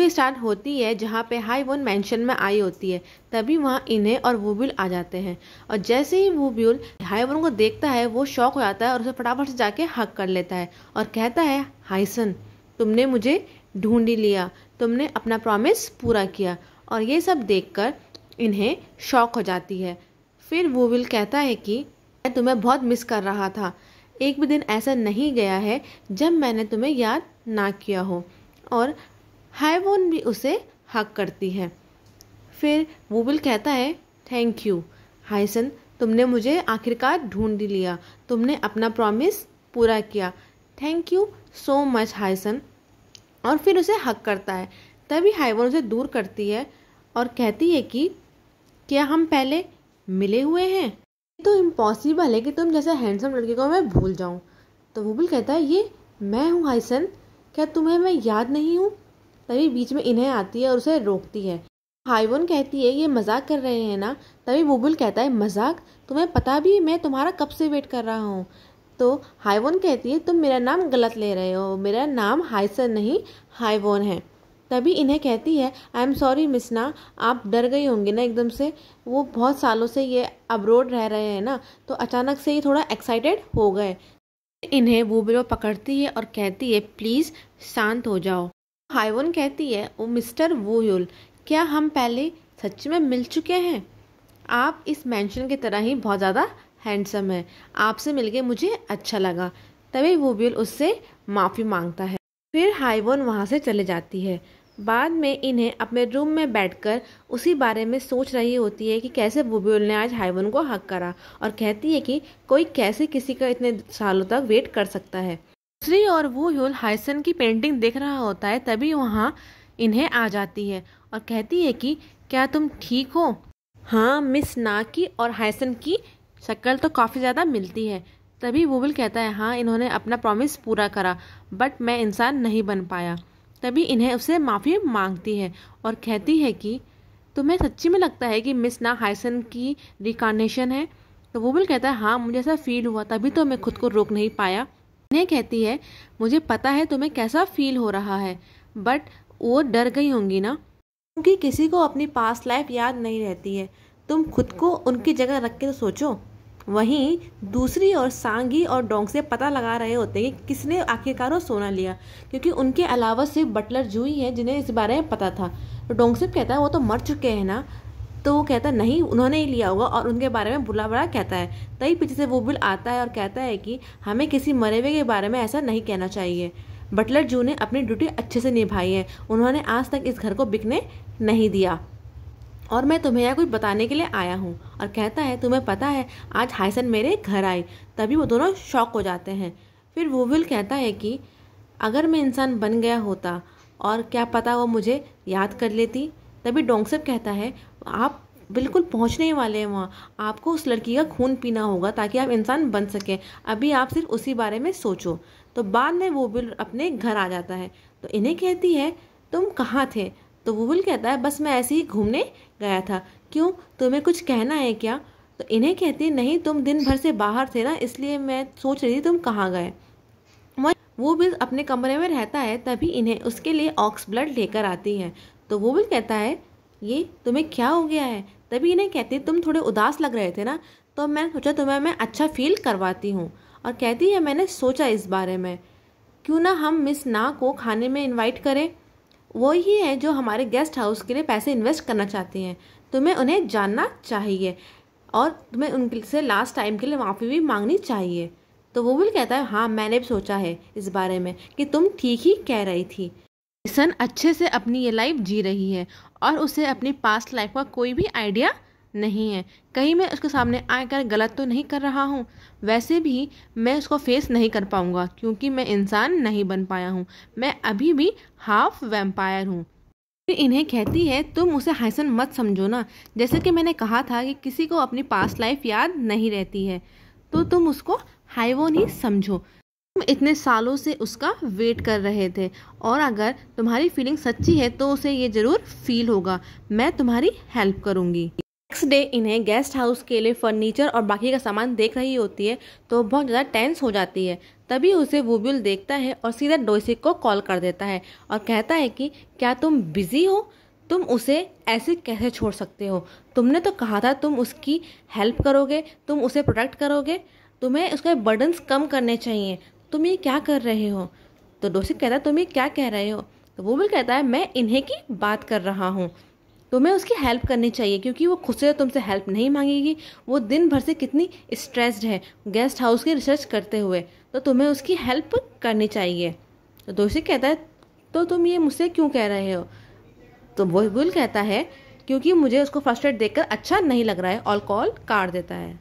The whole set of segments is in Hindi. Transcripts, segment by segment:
ही स्टार्ट होती है जहाँ पे हाई वन मैंशन में आई होती है तभी वहाँ इन्हें और वूबिल आ जाते हैं और जैसे ही वूबिल हाई वन को देखता है वो शौक हो जाता है और उसे फटाफट से जाके हक कर लेता है और कहता है हाइसन तुमने मुझे ढूंढ ही लिया तुमने अपना प्रॉमिस पूरा किया और ये सब कर इन्हें शौक हो जाती है फिर वूबिल कहता है कि मैं तुम्हें बहुत मिस कर रहा था एक भी दिन ऐसा नहीं गया है जब मैंने तुम्हें याद ना किया हो और हाईवोन भी उसे हक करती है फिर वोबिल कहता है थैंक यू हाइसन तुमने मुझे आखिरकार ढूंढ लिया तुमने अपना प्रॉमिस पूरा किया थैंक यू सो मच हाइसन और फिर उसे हक करता है तभी हाईवोन उसे दूर करती है और कहती है कि क्या हम पहले मिले हुए हैं ये तो इम्पॉसिबल है कि तुम जैसे हैंडसम लड़के को मैं भूल जाऊँ तो वोबिल कहता है ये मैं हूँ हाइसन क्या तुम्हें मैं याद नहीं हूँ तभी बीच में इन्हें आती है और उसे रोकती है हाइवन कहती है ये मजाक कर रहे हैं ना तभी बुबुल कहता है मजाक तुम्हें पता भी मैं तुम्हारा कब से वेट कर रहा हूँ तो हाइवन कहती है तुम मेरा नाम गलत ले रहे हो मेरा नाम हाइसन नहीं हाईवन है तभी इन्हें कहती है आई एम सॉरी मिसना आप डर गई होंगी ना एकदम से वो बहुत सालों से ये अब्रोड रह रहे हैं ना तो अचानक से ही थोड़ा एक्साइटेड हो गए इन्हें वो बिलो पकड़ती है और कहती है प्लीज़ शांत हो जाओ हाइवन कहती है ओ मिस्टर वोयोल क्या हम पहले सच में मिल चुके हैं आप इस मैंशन की तरह ही बहुत ज़्यादा हैंडसम है आपसे के मुझे अच्छा लगा तभी वोबियल उससे माफ़ी मांगता है फिर हाइवन वहाँ से चले जाती है बाद में इन्हें अपने रूम में बैठकर उसी बारे में सोच रही होती है कि कैसे बुब्यूल ने आज हाइवन को हक करा और कहती है कि कोई कैसे किसी का इतने सालों तक वेट कर सकता है श्री और वो यूल हाइसन की पेंटिंग देख रहा होता है तभी वहाँ इन्हें आ जाती है और कहती है कि क्या तुम ठीक हो हाँ मिस ना की और हाइसन की शक्ल तो काफ़ी ज़्यादा मिलती है तभी वूविल कहता है हाँ इन्होंने अपना प्रॉमिस पूरा करा बट मैं इंसान नहीं बन पाया तभी इन्हें उसे माफ़ी मांगती है और कहती है कि तुम्हें सच्ची में लगता है कि मिस ना हाइसन की रिकॉर्नेशन है तो वूविल कहता है हाँ मुझे ऐसा फील हुआ तभी तो मैं खुद को रोक नहीं पाया ने कहती है मुझे पता है तुम्हें कैसा फील हो रहा है बट वो डर गई होंगी ना क्योंकि किसी को अपनी पास्ट लाइफ याद नहीं रहती है तुम खुद को उनकी जगह रख के तो सोचो वहीं दूसरी ओर सांगी और डोंग से पता लगा रहे होते हैं कि किसने आखिरकार वो सोना लिया क्योंकि उनके अलावा सिर्फ बटलर जूही है जिन्हें इस बारे में पता था तो डोंग सिर्फ कहता है वो तो मर चुके हैं ना तो वो कहता है नहीं उन्होंने ही लिया होगा और उनके बारे में बुला बड़ा कहता है तभी पीछे से वो बिल आता है और कहता है कि हमें किसी मरे हुए के बारे में ऐसा नहीं कहना चाहिए बटलर जू ने अपनी ड्यूटी अच्छे से निभाई है उन्होंने आज तक इस घर को बिकने नहीं दिया और मैं तुम्हें यह कुछ बताने के लिए आया हूँ और कहता है तुम्हें पता है आज हाइसन मेरे घर आई तभी वो दोनों शौक हो जाते हैं फिर वो विल कहता है कि अगर मैं इंसान बन गया होता और क्या पता वो मुझे याद कर लेती तभी डोंगसेप कहता है आप बिल्कुल पहुंचने ही वाले हैं वहाँ आपको उस लड़की का खून पीना होगा ताकि आप इंसान बन सकें अभी आप सिर्फ उसी बारे में सोचो तो बाद में वो बिल अपने घर आ जाता है तो इन्हें कहती है तुम कहाँ थे तो वो बिल कहता है बस मैं ऐसे ही घूमने गया था क्यों तुम्हें कुछ कहना है क्या तो इन्हें कहती है नहीं तुम दिन भर से बाहर थे ना इसलिए मैं सोच रही थी तुम कहाँ गए वो बिल अपने कमरे में रहता है तभी इन्हें उसके लिए ऑक्स ब्लड लेकर आती है तो वो बिल कहता है ये तुम्हें क्या हो गया है तभी इन्हें कहती तुम थोड़े उदास लग रहे थे ना तो मैंने सोचा तुम्हें मैं अच्छा फील करवाती हूँ और कहती है मैंने सोचा इस बारे में क्यों ना हम मिस ना को खाने में इनवाइट करें वो ही है जो हमारे गेस्ट हाउस के लिए पैसे इन्वेस्ट करना चाहती हैं तुम्हें उन्हें जानना चाहिए और तुम्हें उनसे लास्ट टाइम के लिए माफ़ी भी मांगनी चाहिए तो वो भी कहता है हाँ मैंने भी सोचा है इस बारे में कि तुम ठीक ही कह रही थी सन अच्छे से अपनी ये लाइफ जी रही है और उसे अपनी पास्ट लाइफ का कोई भी आइडिया नहीं है कहीं मैं उसके सामने आकर गलत तो नहीं कर रहा हूँ वैसे भी मैं उसको फेस नहीं कर पाऊँगा क्योंकि मैं इंसान नहीं बन पाया हूँ मैं अभी भी हाफ वेम्पायर हूँ इन्हें कहती है तुम उसे हाइसन मत समझो ना जैसे कि मैंने कहा था कि किसी को अपनी पास्ट लाइफ याद नहीं रहती है तो तुम उसको हाइवोन ही समझो तुम इतने सालों से उसका वेट कर रहे थे और अगर तुम्हारी फीलिंग सच्ची है तो उसे ये ज़रूर फील होगा मैं तुम्हारी हेल्प करूंगी नेक्स्ट डे इन्हें गेस्ट हाउस के लिए फर्नीचर और बाकी का सामान देख रही होती है तो बहुत ज़्यादा टेंस हो जाती है तभी उसे वुब्यूल देखता है और सीधा डोसी को कॉल कर देता है और कहता है कि क्या तुम बिज़ी हो तुम उसे ऐसे कैसे छोड़ सकते हो तुमने तो कहा था तुम उसकी हेल्प करोगे तुम उसे प्रोटेक्ट करोगे तुम्हें उसके बर्डन्स कम करने चाहिए तुम ये क्या कर रहे हो तो डोसिक कहता है तुम ये क्या कह रहे हो तो वो भी कहता है मैं इन्हें की बात कर रहा हूँ तुम्हें उसकी हेल्प करनी चाहिए क्योंकि वो खुद से तुमसे हेल्प नहीं मांगेगी वो दिन भर से कितनी स्ट्रेस्ड है गेस्ट हाउस की रिसर्च करते हुए तो तुम्हें उसकी हेल्प करनी चाहिए तो दोषी कहता है तो तुम ये मुझसे क्यों कह रहे हो तो वो बुल कहता है क्योंकि मुझे उसको फर्स्ट एड देख अच्छा नहीं लग रहा है और कॉल काट देता है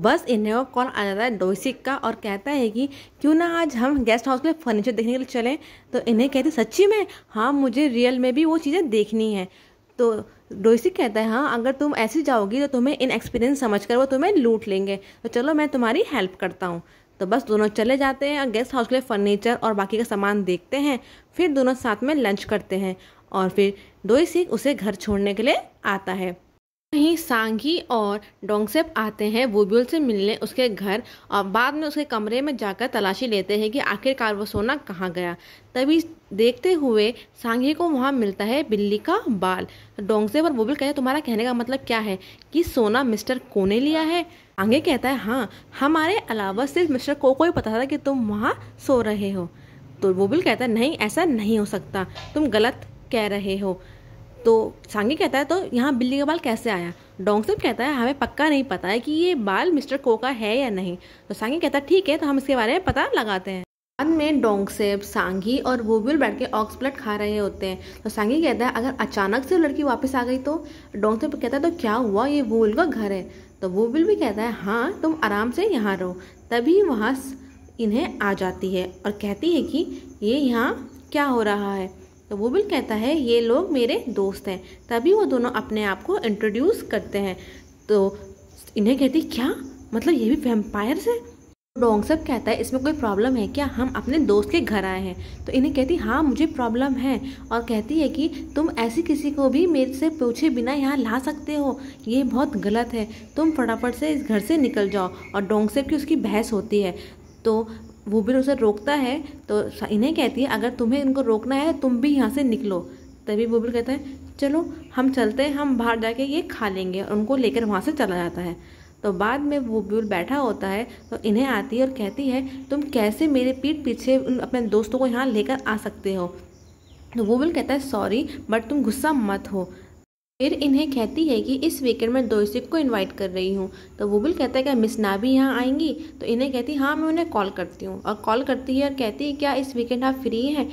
बस इन्हें वो कॉल आ जाता है डोसिक का और कहता है कि क्यों ना आज हम गेस्ट हाउस में फर्नीचर देखने के लिए चलें तो इन्हें कहती सच्ची में हाँ मुझे रियल में भी वो चीज़ें देखनी है तो डोसिक कहता है हाँ अगर तुम ऐसे जाओगी तो तुम्हें इन एक्सपीरियंस समझ कर वो तुम्हें लूट लेंगे तो चलो मैं तुम्हारी हेल्प करता हूँ तो बस दोनों चले जाते हैं और गेस्ट हाउस के लिए फर्नीचर और बाकी का सामान देखते हैं फिर दोनों साथ में लंच करते हैं और फिर डोई सिंह उसे घर छोड़ने के लिए आता है वहीं सांगी और डोंगसेप आते हैं बुबुल से मिलने उसके घर और बाद में उसके कमरे में जाकर तलाशी लेते हैं कि आखिरकार वो सोना कहाँ गया तभी देखते हुए सांघी को वहाँ मिलता है बिल्ली का बाल डोंगसेप और बुबुल कहते तुम्हारा कहने का मतलब क्या है कि सोना मिस्टर को ने लिया है आगे कहता है हाँ हमारे अलावा सिर्फ मिस्टर को को ही पता था कि तुम वहाँ सो रहे हो तो बुबुल कहता है नहीं ऐसा नहीं हो सकता तुम गलत कह रहे हो तो सांगी कहता है तो यहाँ बिल्ली का बाल कैसे आया डोंगसिप कहता है हमें पक्का नहीं पता है कि ये बाल मिस्टर को का है या नहीं तो सांगी कहता है ठीक है तो हम इसके बारे में पता लगाते हैं बाद में डोंगसेब सांगी और वोबिल बैठ के ऑक्स ब्लड खा रहे होते हैं तो सांगी कहता है अगर अचानक से लड़की वापस आ गई तो डोंगसेब कहता है तो क्या हुआ ये वोल का घर है तो बिल भी कहता है हाँ तुम आराम से यहाँ रहो तभी वहाँ इन्हें आ जाती है और कहती है कि ये यहाँ क्या हो रहा है तो वो बिल कहता है ये लोग मेरे दोस्त हैं तभी वो दोनों अपने आप को इंट्रोड्यूस करते हैं तो इन्हें कहती क्या मतलब ये भी वेम्पायर्स है डोंग सब कहता है इसमें कोई प्रॉब्लम है क्या हम अपने दोस्त के घर आए हैं तो इन्हें कहती हाँ मुझे प्रॉब्लम है और कहती है कि तुम ऐसी किसी को भी मेरे से पूछे बिना यहाँ ला सकते हो ये बहुत गलत है तुम फटाफट से इस घर से निकल जाओ और डोंग सब की उसकी बहस होती है तो वो भी उसे रोकता है तो इन्हें कहती है अगर तुम्हें इनको रोकना है तुम भी यहाँ से निकलो तभी वो भी कहता है चलो हम चलते हैं हम बाहर जाके ये खा लेंगे और उनको लेकर वहाँ से चला जाता है तो बाद में वो बिल बैठा होता है तो इन्हें आती है और कहती है तुम कैसे मेरे पीठ पीछे अपने दोस्तों को यहाँ लेकर आ सकते हो तो वो बिल कहता है सॉरी बट तुम गुस्सा मत हो फिर इन्हें कहती है कि इस वीकेंड में दोसिप को इनवाइट कर रही हूँ तो वो भी कहता है कि मिस ना भी यहाँ आएंगी तो इन्हें कहती है हाँ मैं उन्हें कॉल करती हूँ और कॉल करती है और कहती है क्या इस वीकेंड आप फ्री हैं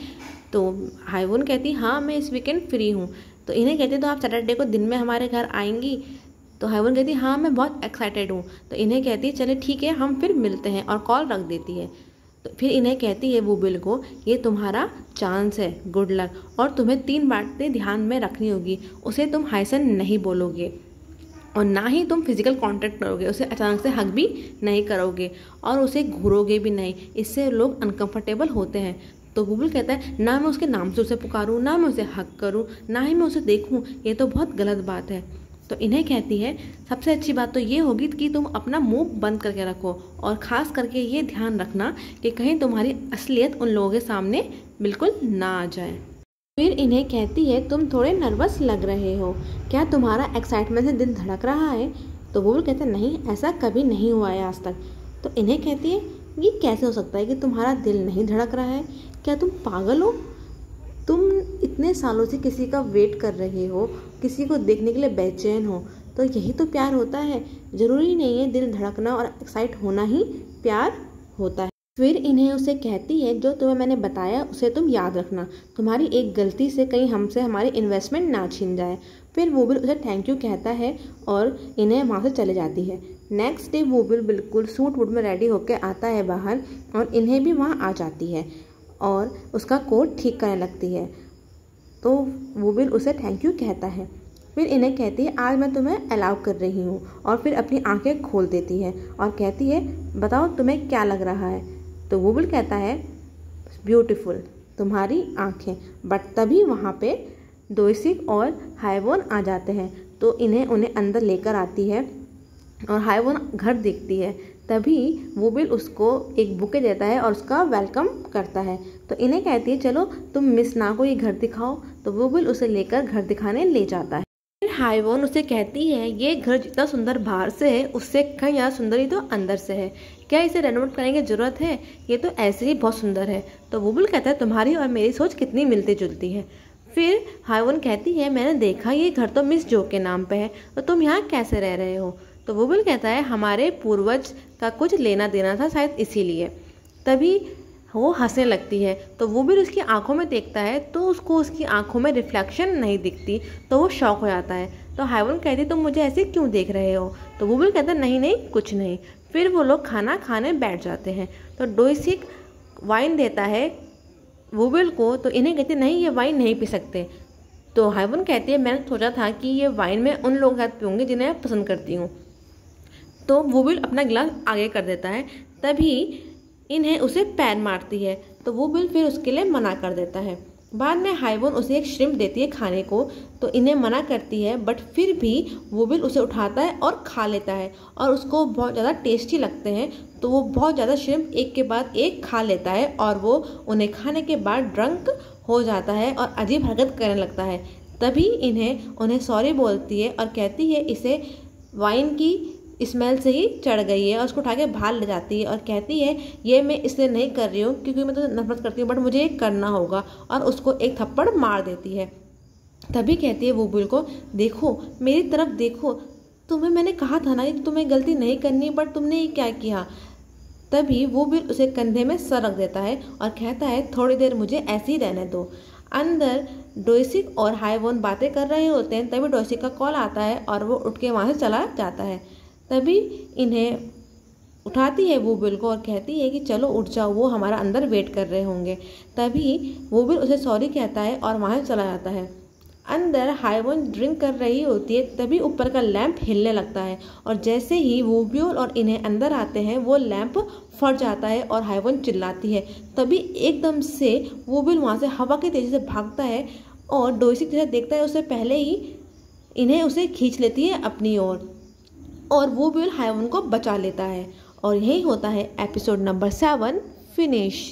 तो हाईवन कहती है हाँ मैं इस वीकेंड फ्री हूँ तो इन्हें कहती तो आप सैटरडे को दिन में हमारे घर आएंगी तो हाईवन कहती हाँ मैं बहुत एक्साइटेड हूँ तो इन्हें कहती है चले ठीक है हम फिर मिलते हैं और कॉल रख देती है तो फिर इन्हें कहती है बूबिल को ये तुम्हारा चांस है गुड लक और तुम्हें तीन बातें ध्यान में रखनी होगी उसे तुम हाइसन नहीं बोलोगे और ना ही तुम फिजिकल कांटेक्ट करोगे उसे अचानक से हक भी नहीं करोगे और उसे घूरोगे भी नहीं इससे लोग अनकंफर्टेबल होते हैं तो बुबुल कहता है ना मैं उसके नाम से उसे पुकारूँ ना मैं उसे हक करूँ ना ही मैं उसे देखूँ ये तो बहुत गलत बात है तो इन्हें कहती है सबसे अच्छी बात तो ये होगी कि तुम अपना मुंह बंद करके रखो और ख़ास करके ये ध्यान रखना कि कहीं तुम्हारी असलियत उन लोगों के सामने बिल्कुल ना आ जाए फिर इन्हें कहती है तुम थोड़े नर्वस लग रहे हो क्या तुम्हारा एक्साइटमेंट से दिल धड़क रहा है तो वो कहते हैं नहीं ऐसा कभी नहीं हुआ है आज तक तो इन्हें कहती है ये कैसे हो सकता है कि तुम्हारा दिल नहीं धड़क रहा है क्या तुम पागल हो तुम इतने सालों से किसी का वेट कर रहे हो किसी को देखने के लिए बेचैन हो तो यही तो प्यार होता है ज़रूरी नहीं है दिल धड़कना और एक्साइट होना ही प्यार होता है फिर इन्हें उसे कहती है जो तुम्हें मैंने बताया उसे तुम याद रखना तुम्हारी एक गलती से कहीं हमसे हमारी इन्वेस्टमेंट ना छीन जाए फिर वोबिल उसे थैंक यू कहता है और इन्हें वहाँ से चले जाती है नेक्स्ट डे वोबिल बिल्कुल सूट वूट में रेडी होकर आता है बाहर और इन्हें भी वहाँ आ जाती है और उसका कोट ठीक करने लगती है तो वो बिल उसे थैंक यू कहता है फिर इन्हें कहती है आज मैं तुम्हें अलाउ कर रही हूँ और फिर अपनी आंखें खोल देती है और कहती है बताओ तुम्हें क्या लग रहा है तो वो बिल कहता है ब्यूटीफुल तुम्हारी आंखें बट तभी वहाँ पे दोसिक और हाइवोन आ जाते हैं तो इन्हें उन्हें अंदर लेकर आती है और हाइवोन घर देखती है तभी वो बिल उसको एक बुके देता है और उसका वेलकम करता है तो इन्हें कहती है चलो तुम मिस ना को ये घर दिखाओ तो वो बुलबुल उसे लेकर घर दिखाने ले जाता है फिर हाईवोन उसे कहती है ये घर जितना सुंदर बाहर से है उससे कहीं ज़्यादा सुंदर ही तो अंदर से है क्या इसे रेनोवेट करने की ज़रूरत है ये तो ऐसे ही बहुत सुंदर है तो वो बुल कहता है तुम्हारी और मेरी सोच कितनी मिलती जुलती है फिर हाईवोन कहती है मैंने देखा ये घर तो मिस जो के नाम पर है तो तुम यहाँ कैसे रह रहे हो तो वो बुल कहता है हमारे पूर्वज का कुछ लेना देना था शायद इसीलिए तभी वो हंसने लगती है तो वो भी उसकी आंखों में देखता है तो उसको उसकी आंखों में रिफ्लेक्शन नहीं दिखती तो वो शौक हो जाता है तो हाइवन कहती तुम तो मुझे ऐसे क्यों देख रहे हो तो वो भी कहता नहीं नहीं कुछ नहीं फिर वो लोग खाना खाने बैठ जाते हैं तो डोइसिक वाइन देता है वोबिल को तो इन्हें कहते नहीं ये वाइन नहीं पी सकते तो हाइवन कहती है मैंने सोचा था कि ये वाइन मैं उन लोगों के साथ पीऊँगी जिन्हें पसंद करती हूँ तो वोबिल अपना गिलास आगे कर देता है तभी इन्हें उसे पैन मारती है तो वो बिल फिर उसके लिए मना कर देता है बाद में हाइवन उसे एक श्रिम्प देती है खाने को तो इन्हें मना करती है बट फिर भी वो बिल उसे उठाता है और खा लेता है और उसको बहुत ज़्यादा टेस्टी लगते हैं तो वो बहुत ज़्यादा श्रिम्प एक के बाद एक खा लेता है और वो उन्हें खाने के बाद ड्रंक हो जाता है और अजीब हरकत करने लगता है तभी इन्हें उन्हें सॉरी बोलती है और कहती है इसे वाइन की स्मेल से ही चढ़ गई है और उसको उठा के बाहर ले जाती है और कहती है ये मैं इसलिए नहीं कर रही हूँ क्योंकि मैं तो नफरत करती हूँ बट मुझे ये करना होगा और उसको एक थप्पड़ मार देती है तभी कहती है वो बुल को देखो मेरी तरफ देखो तुम्हें मैंने कहा था ना कि तुम्हें गलती नहीं करनी बट तुमने ये क्या किया तभी वो बिल उसे कंधे में सर रख देता है और कहता है थोड़ी देर मुझे ऐसे ही रहने दो अंदर डोसिक और हाईवोन बातें कर रहे होते हैं तभी डोसिक का कॉल आता है और वो उठ के वहाँ से चला जाता है तभी इन्हें उठाती है वो बिल को और कहती है कि चलो उठ जाओ वो हमारा अंदर वेट कर रहे होंगे तभी वो बिल उसे सॉरी कहता है और वहाँ चला जाता है अंदर हाइवन ड्रिंक कर रही होती है तभी ऊपर का लैंप हिलने लगता है और जैसे ही वो ब्यूल और इन्हें अंदर आते हैं वो लैंप फट जाता है और हाइवन चिल्लाती है तभी एकदम से वो बिल वहाँ से हवा की तेज़ी से भागता है और डोसी जैसे देखता है उससे पहले ही इन्हें उसे खींच लेती है अपनी ओर और वो उन हाइवन को बचा लेता है और यही होता है एपिसोड नंबर सेवन फिनिश